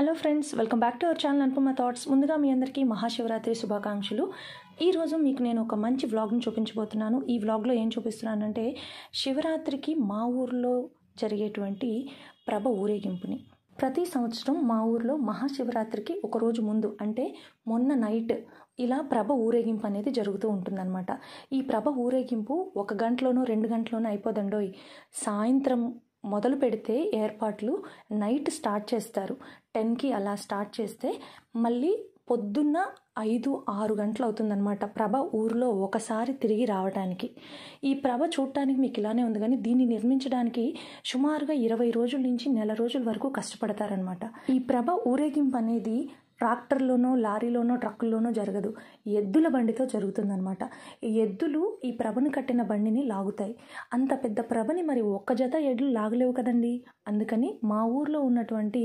hello friends welcome back to our channel Anupama thoughts ముందుగా మీ అందరికీ మహాశివరాత్రి శుభాకాంక్షలు ఈరోజు మీకు నేను ఒక మంచి వ్లాగ్ని చూపించబోతున్నాను ఈ వ్లాగ్లో ఏం చూపిస్తున్నానంటే శివరాత్రికి మా ఊర్లో జరిగేటువంటి ప్రభ ఊరేగింపుని ప్రతి సంవత్సరం మా ఊర్లో మహాశివరాత్రికి ఒకరోజు ముందు అంటే మొన్న నైట్ ఇలా ప్రభ ఊరేగింపు అనేది జరుగుతూ ఉంటుందన్నమాట ఈ ప్రభ ఊరేగింపు ఒక గంటలోనో రెండు గంటలోనో అయిపోదండోయ్ సాయంత్రం మొదలు పెడితే ఏర్పాట్లు నైట్ స్టార్ట్ చేస్తారు టెన్కి అలా స్టార్ట్ చేస్తే మళ్ళీ పొద్దున్న ఐదు ఆరు గంటలు అవుతుందన్నమాట ప్రభ ఊరిలో ఒకసారి తిరిగి రావడానికి ఈ ప్రభ చూడటానికి మీకు ఇలానే ఉంది కానీ దీన్ని నిర్మించడానికి సుమారుగా ఇరవై రోజుల నుంచి నెల రోజుల వరకు కష్టపడతారనమాట ఈ ప్రభ ఊరేగింపు అనేది ట్రాక్టర్లోనో లారీలోనో ట్రక్కుల్లోనో జరగదు ఎద్దుల బండితో జరుగుతుందనమాట ఎద్దులు ఈ ప్రభను కట్టిన బండిని లాగుతాయి అంత పెద్ద ప్రభని మరి ఒక్క జత ఎడ్లు లాగలేవు కదండి అందుకని మా ఊర్లో ఉన్నటువంటి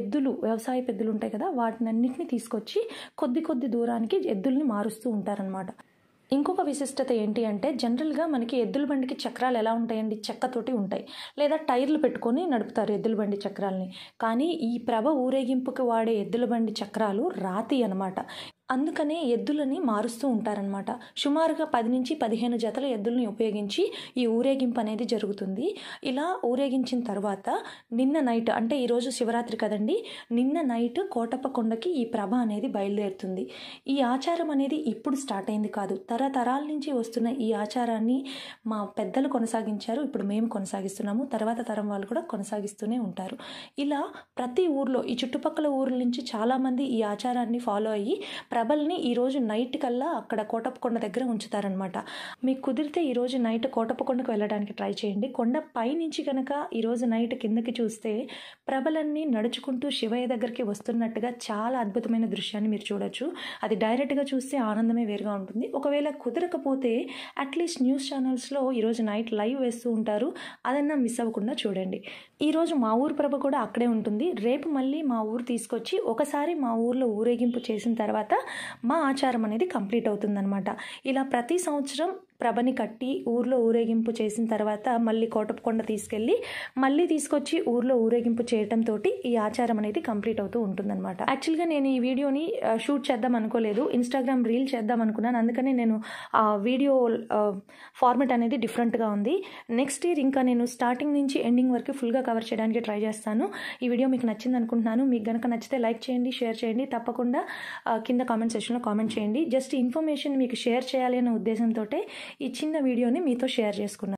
ఎద్దులు వ్యవసాయ పెద్దలు ఉంటాయి కదా వాటినన్నింటినీ తీసుకొచ్చి కొద్ది కొద్ది దూరానికి ఎద్దుల్ని మారుస్తూ ఉంటారనమాట ఇంకొక విశిష్టత ఏంటి అంటే జనరల్గా మనకి ఎద్దుల బండికి చక్రాలు ఎలా ఉంటాయండి చెక్కతోటి ఉంటాయి లేదా టైర్లు పెట్టుకొని నడుపుతారు ఎద్దుల బండి చక్రాలని కానీ ఈ ప్రభ ఊరేగింపుకి వాడే ఎద్దుల బండి చక్రాలు రాతి అనమాట అందుకనే ఎద్దులని మారుస్తూ ఉంటారనమాట సుమారుగా పది నుంచి పదిహేను జతల ఎద్దుల్ని ఉపయోగించి ఈ ఊరేగింపు అనేది జరుగుతుంది ఇలా ఊరేగించిన తర్వాత నిన్న నైట్ అంటే ఈరోజు శివరాత్రి కదండి నిన్న నైట్ కోటప్ప కొండకి ఈ ప్రభ అనేది బయలుదేరుతుంది ఈ ఆచారం అనేది ఇప్పుడు స్టార్ట్ అయింది కాదు తరతరాల నుంచి వస్తున్న ఈ ఆచారాన్ని మా పెద్దలు కొనసాగించారు ఇప్పుడు మేము కొనసాగిస్తున్నాము తర్వాత తరం వాళ్ళు కూడా కొనసాగిస్తూనే ఉంటారు ఇలా ప్రతి ఊర్లో ఈ చుట్టుపక్కల ఊర్ల నుంచి చాలామంది ఈ ఆచారాన్ని ఫాలో అయ్యి ప్రభల్ని ఈరోజు నైట్ కల్లా అక్కడ కోటప్పకొండ దగ్గర ఉంచుతారనమాట మీకు కుదిరితే ఈరోజు నైట్ కోటప్పకొండకు వెళ్ళడానికి ట్రై చేయండి కొండ పైనుంచి కనుక ఈరోజు నైట్ కిందకి చూస్తే ప్రభలన్నీ నడుచుకుంటూ శివయ్య దగ్గరికి వస్తున్నట్టుగా చాలా అద్భుతమైన దృశ్యాన్ని మీరు చూడొచ్చు అది డైరెక్ట్గా చూస్తే ఆనందమే వేరుగా ఉంటుంది ఒకవేళ కుదరకపోతే అట్లీస్ట్ న్యూస్ ఛానల్స్లో ఈరోజు నైట్ లైవ్ వేస్తూ ఉంటారు అదన్నా మిస్ అవ్వకుండా చూడండి ఈరోజు మా ఊరు ప్రభ కూడా అక్కడే ఉంటుంది రేపు మళ్ళీ మా ఊరు తీసుకొచ్చి ఒకసారి మా ఊర్లో ఊరేగింపు చేసిన తర్వాత మా ఆచారం అనేది కంప్లీట్ అవుతుందన్నమాట ఇలా ప్రతి సంవత్సరం ప్రభని కట్టి ఊర్లో ఊరేగింపు చేసిన తర్వాత మళ్ళీ కోటపకొండ తీసుకెళ్ళి మళ్ళీ తీసుకొచ్చి ఊర్లో ఊరేగింపు చేయడంతో ఈ ఆచారం అనేది కంప్లీట్ అవుతూ ఉంటుందన్నమాట యాక్చువల్గా నేను ఈ వీడియోని షూట్ చేద్దాం అనుకోలేదు ఇన్స్టాగ్రామ్ రీల్ చేద్దాం అనుకున్నాను అందుకని నేను ఆ వీడియో ఫార్మెట్ అనేది డిఫరెంట్గా ఉంది నెక్స్ట్ ఇయర్ ఇంకా నేను స్టార్టింగ్ నుంచి ఎండింగ్ వరకు ఫుల్గా కవర్ చేయడానికి ట్రై చేస్తాను ఈ వీడియో మీకు నచ్చింది అనుకుంటున్నాను మీకు కనుక నచ్చితే లైక్ చేయండి షేర్ చేయండి తప్పకుండా కింద కామెంట్ సెక్షన్లో కామెంట్ చేయండి జస్ట్ ఇన్ఫర్మేషన్ మీకు షేర్ చేయాలి అనే ఉద్దేశంతో ఈ చిన్న వీడియోని మీతో షేర్ చేసుకున్నాను